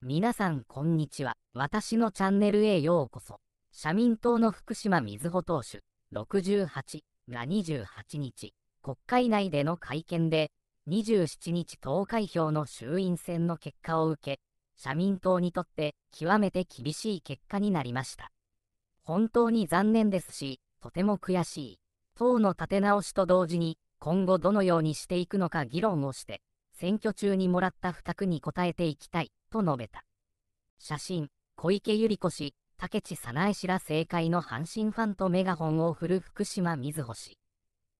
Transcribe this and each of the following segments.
皆さんこんにちは。私のチャンネルへようこそ。社民党の福島水穂党首68が28日、国会内での会見で、27日投開票の衆院選の結果を受け、社民党にとって極めて厳しい結果になりました。本当に残念ですし、とても悔しい。党の立て直しと同時に、今後どのようにしていくのか議論をして、選挙中にもらった負託に応えていきたい。と述べた。写真、小池百合子氏、竹地早苗氏ら政界の阪神ファンとメガホンを振る福島瑞穂氏。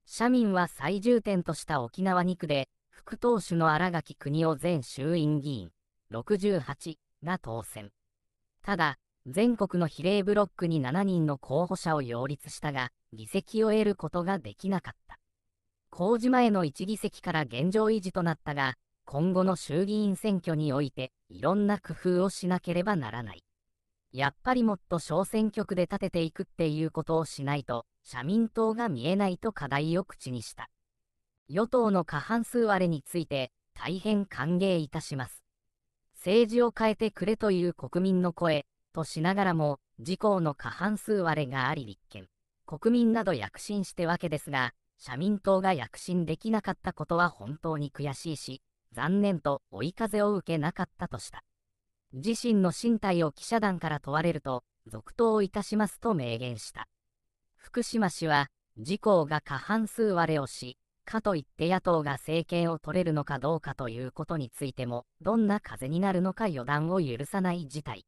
社民は最重点とした沖縄2区で、副党首の新垣邦夫前衆院議員、68が当選。ただ、全国の比例ブロックに7人の候補者を擁立したが、議席を得ることができなかった。公示前の1議席から現状維持となったが、今後の衆議院選挙において、いろんな工夫をしなければならない。やっぱりもっと小選挙区で立てていくっていうことをしないと、社民党が見えないと課題を口にした。与党の過半数割れについて、大変歓迎いたします。政治を変えてくれという国民の声、としながらも、自公の過半数割れがあり立憲。国民など躍進してわけですが、社民党が躍進できなかったことは本当に悔しいし、残念と追い風を受けなかったとした。自身の身体を記者団から問われると、続投をいたしますと明言した。福島氏は、自公が過半数割れをし、かといって野党が政権を取れるのかどうかということについても、どんな風になるのか予断を許さない事態。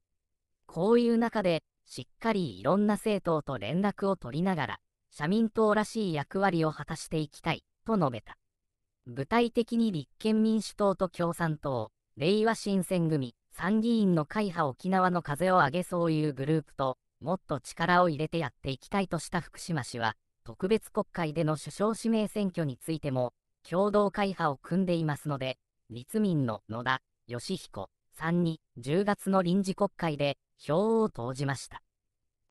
こういう中で、しっかりいろんな政党と連絡を取りながら、社民党らしい役割を果たしていきたい、と述べた。具体的に立憲民主党と共産党、れいわ新選組、参議院の会派沖縄の風を上げそういうグループと、もっと力を入れてやっていきたいとした福島氏は、特別国会での首相指名選挙についても、共同会派を組んでいますので、立民の野田、義彦さんに10月の臨時国会で票を投じました。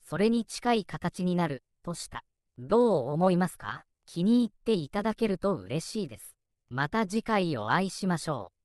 それに近い形になる、とした。どう思いますか気に入っていただけると嬉しいです。また次回お会いしましょう。